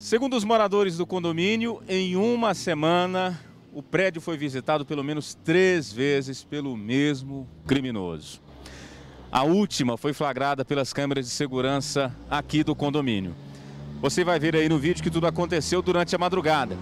Segundo os moradores do condomínio, em uma semana o prédio foi visitado pelo menos três vezes pelo mesmo criminoso. A última foi flagrada pelas câmeras de segurança aqui do condomínio. Você vai ver aí no vídeo que tudo aconteceu durante a madrugada.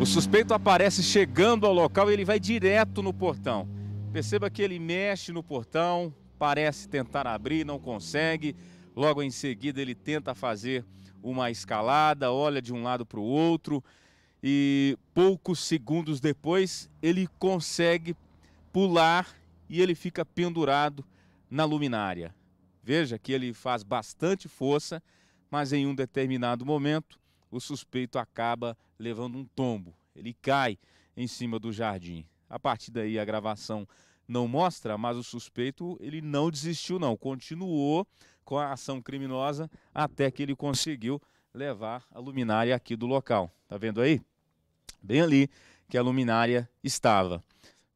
O suspeito aparece chegando ao local e ele vai direto no portão. Perceba que ele mexe no portão, parece tentar abrir, não consegue. Logo em seguida, ele tenta fazer uma escalada, olha de um lado para o outro e poucos segundos depois ele consegue pular e ele fica pendurado na luminária. Veja que ele faz bastante força, mas em um determinado momento o suspeito acaba levando um tombo. Ele cai em cima do jardim. A partir daí a gravação não mostra, mas o suspeito ele não desistiu não, continuou com a ação criminosa até que ele conseguiu levar a luminária aqui do local. Tá vendo aí? Bem ali que a luminária estava.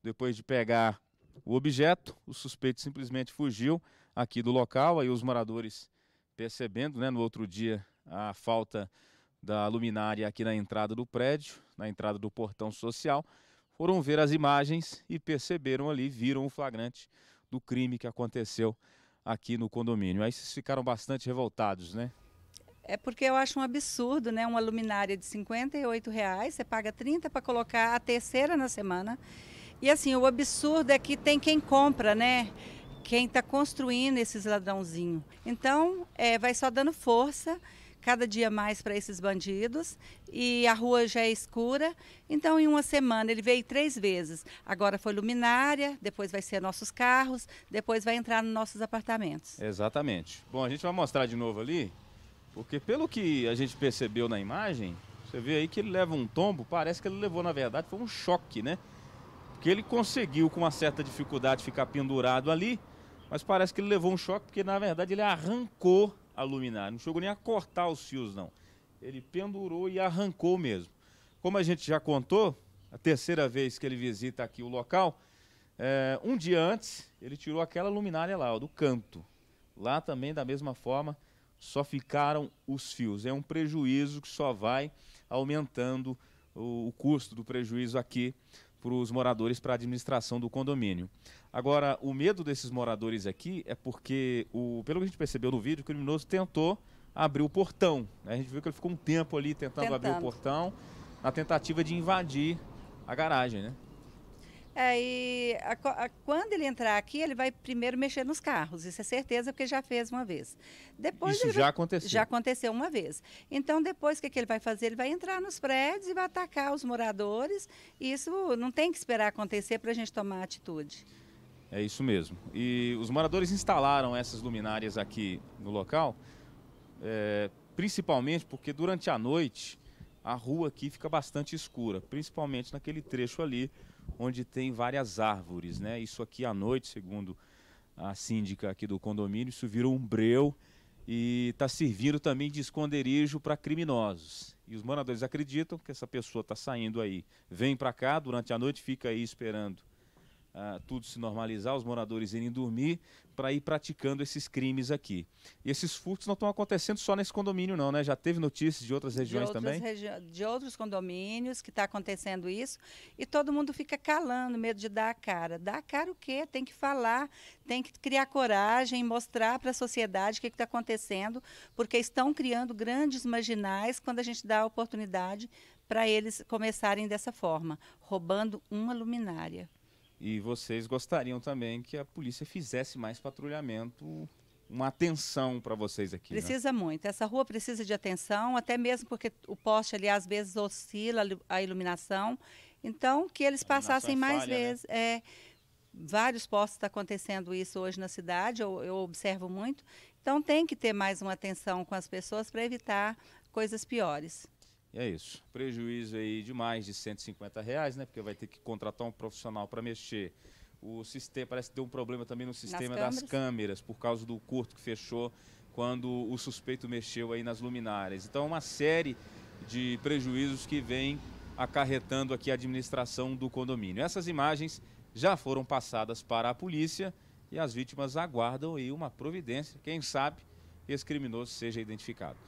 Depois de pegar o objeto, o suspeito simplesmente fugiu aqui do local. Aí os moradores percebendo, né, no outro dia a falta da luminária aqui na entrada do prédio, na entrada do portão social, foram ver as imagens e perceberam ali, viram o flagrante do crime que aconteceu aqui no condomínio. Aí vocês ficaram bastante revoltados, né? É porque eu acho um absurdo, né? Uma luminária de 58 reais, você paga 30 para colocar a terceira na semana. E assim, o absurdo é que tem quem compra, né? Quem está construindo esses ladrãozinhos. Então, é, vai só dando força cada dia mais para esses bandidos e a rua já é escura. Então, em uma semana, ele veio três vezes. Agora foi luminária, depois vai ser nossos carros, depois vai entrar nos nossos apartamentos. Exatamente. Bom, a gente vai mostrar de novo ali, porque pelo que a gente percebeu na imagem, você vê aí que ele leva um tombo, parece que ele levou, na verdade, foi um choque, né? Porque ele conseguiu, com uma certa dificuldade, ficar pendurado ali, mas parece que ele levou um choque, porque na verdade ele arrancou a luminária. Não chegou nem a cortar os fios, não. Ele pendurou e arrancou mesmo. Como a gente já contou, a terceira vez que ele visita aqui o local, é, um dia antes, ele tirou aquela luminária lá, ó, do canto. Lá também, da mesma forma, só ficaram os fios. É um prejuízo que só vai aumentando o, o custo do prejuízo aqui para os moradores, para a administração do condomínio. Agora, o medo desses moradores aqui é porque, o, pelo que a gente percebeu no vídeo, o criminoso tentou abrir o portão. Né? A gente viu que ele ficou um tempo ali tentando, tentando. abrir o portão, na tentativa de invadir a garagem, né? Aí, é, a, a, quando ele entrar aqui, ele vai primeiro mexer nos carros, isso é certeza, porque já fez uma vez. Depois isso já vai, aconteceu? Já aconteceu uma vez. Então, depois, o que, que ele vai fazer? Ele vai entrar nos prédios e vai atacar os moradores. isso não tem que esperar acontecer para a gente tomar atitude. É isso mesmo. E os moradores instalaram essas luminárias aqui no local, é, principalmente porque durante a noite a rua aqui fica bastante escura, principalmente naquele trecho ali onde tem várias árvores, né? Isso aqui à noite, segundo a síndica aqui do condomínio, isso virou um breu e está servindo também de esconderijo para criminosos. E os moradores acreditam que essa pessoa está saindo aí, vem para cá durante a noite, fica aí esperando ah, tudo se normalizar, os moradores irem dormir, para ir praticando esses crimes aqui. E esses furtos não estão acontecendo só nesse condomínio, não, né? Já teve notícias de outras regiões de também? Regi de outros condomínios que está acontecendo isso. E todo mundo fica calando, medo de dar a cara. Dar a cara o quê? Tem que falar, tem que criar coragem, mostrar para a sociedade o que está acontecendo, porque estão criando grandes marginais quando a gente dá a oportunidade para eles começarem dessa forma, roubando uma luminária. E vocês gostariam também que a polícia fizesse mais patrulhamento uma atenção para vocês aqui. Né? Precisa né? muito. Essa rua precisa de atenção, até mesmo porque o poste ali às vezes oscila a iluminação. Então, que eles passassem mais falha, né? vezes. Né? É, vários postos está acontecendo isso hoje na cidade, eu, eu observo muito. Então, tem que ter mais uma atenção com as pessoas para evitar coisas piores é isso. Prejuízo aí de mais de 150 reais, né? Porque vai ter que contratar um profissional para mexer. O sistema parece que deu um problema também no sistema das câmeras. das câmeras, por causa do curto que fechou quando o suspeito mexeu aí nas luminárias. Então, é uma série de prejuízos que vem acarretando aqui a administração do condomínio. Essas imagens já foram passadas para a polícia e as vítimas aguardam aí uma providência. Quem sabe esse criminoso seja identificado.